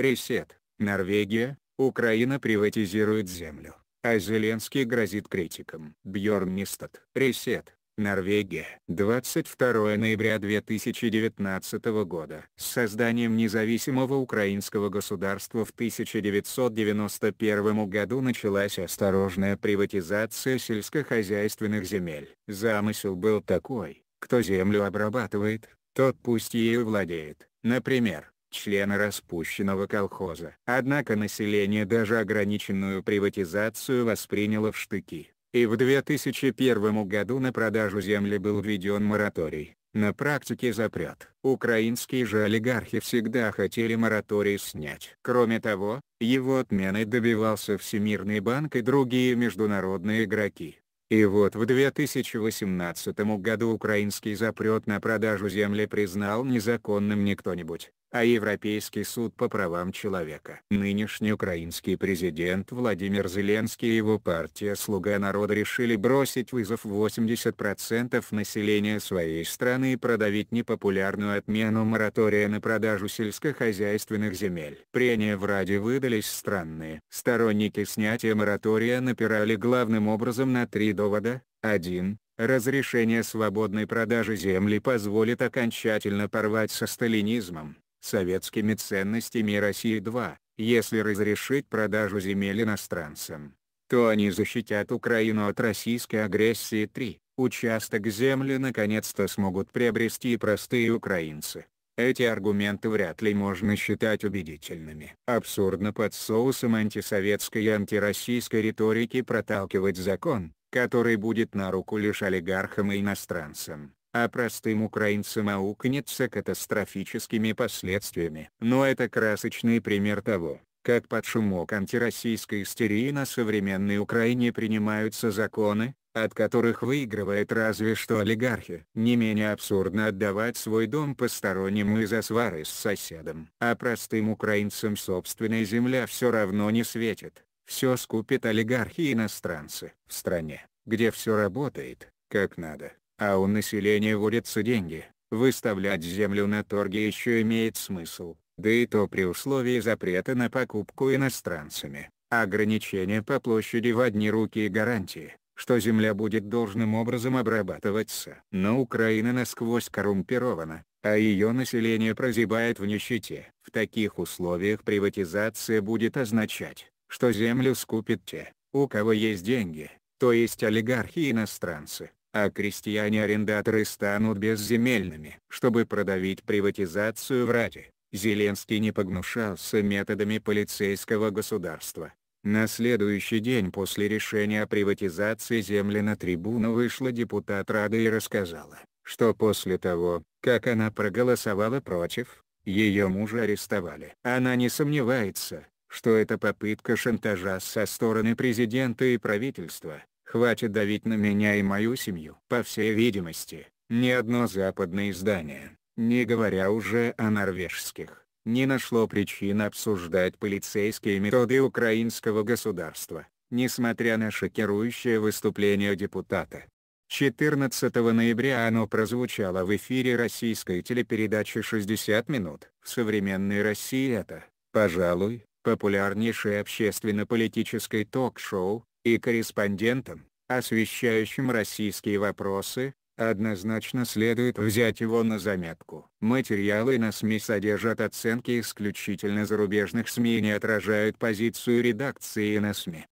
Ресет, Норвегия, Украина приватизирует землю, а Зеленский грозит критикам. Бьорн Мистад, Ресет, Норвегия. 22 ноября 2019 года. С созданием независимого украинского государства в 1991 году началась осторожная приватизация сельскохозяйственных земель. Замысел был такой, кто землю обрабатывает, тот пусть ею владеет. Например, члены распущенного колхоза. Однако население даже ограниченную приватизацию восприняло в штыки, и в 2001 году на продажу земли был введен мораторий, на практике запрет. Украинские же олигархи всегда хотели мораторий снять. Кроме того, его отмены добивался Всемирный банк и другие международные игроки. И вот в 2018 году украинский запрет на продажу земли признал незаконным не кто-нибудь, а Европейский суд по правам человека. Нынешний украинский президент Владимир Зеленский и его партия «Слуга народа» решили бросить вызов 80% населения своей страны и продавить непопулярную отмену моратория на продажу сельскохозяйственных земель. Прения в Раде выдались странные. Сторонники снятия моратория напирали главным образом на три довода. 1. Разрешение свободной продажи земли позволит окончательно порвать со сталинизмом советскими ценностями России-2, если разрешить продажу земель иностранцам, то они защитят Украину от российской агрессии 3. Участок земли наконец-то смогут приобрести простые украинцы. Эти аргументы вряд ли можно считать убедительными. Абсурдно под соусом антисоветской и антироссийской риторики проталкивать закон, который будет на руку лишь олигархам и иностранцам а простым украинцам аукнется катастрофическими последствиями. Но это красочный пример того, как под шумок антироссийской истерии на современной Украине принимаются законы, от которых выигрывает разве что олигархи. Не менее абсурдно отдавать свой дом постороннему из-за свары с соседом. А простым украинцам собственная земля все равно не светит. Все скупят олигархи и иностранцы. В стране, где все работает, как надо, а у населения водятся деньги, выставлять землю на торги еще имеет смысл, да и то при условии запрета на покупку иностранцами, ограничения по площади в одни руки и гарантии, что земля будет должным образом обрабатываться. Но Украина насквозь коррумпирована, а ее население прозябает в нищете. В таких условиях приватизация будет означать, что землю скупят те, у кого есть деньги, то есть олигархи и иностранцы а крестьяне-арендаторы станут безземельными. Чтобы продавить приватизацию в Раде, Зеленский не погнушался методами полицейского государства. На следующий день после решения о приватизации земли на трибуну вышла депутат Рады и рассказала, что после того, как она проголосовала против, ее мужа арестовали. Она не сомневается, что это попытка шантажа со стороны президента и правительства, Хватит давить на меня и мою семью. По всей видимости, ни одно западное издание, не говоря уже о норвежских, не нашло причин обсуждать полицейские методы украинского государства, несмотря на шокирующее выступление депутата. 14 ноября оно прозвучало в эфире российской телепередачи «60 минут». В современной России это, пожалуй, популярнейшее общественно-политическое ток-шоу, и корреспондентам, освещающим российские вопросы, однозначно следует взять его на заметку. Материалы на СМИ содержат оценки исключительно зарубежных СМИ и не отражают позицию редакции на СМИ.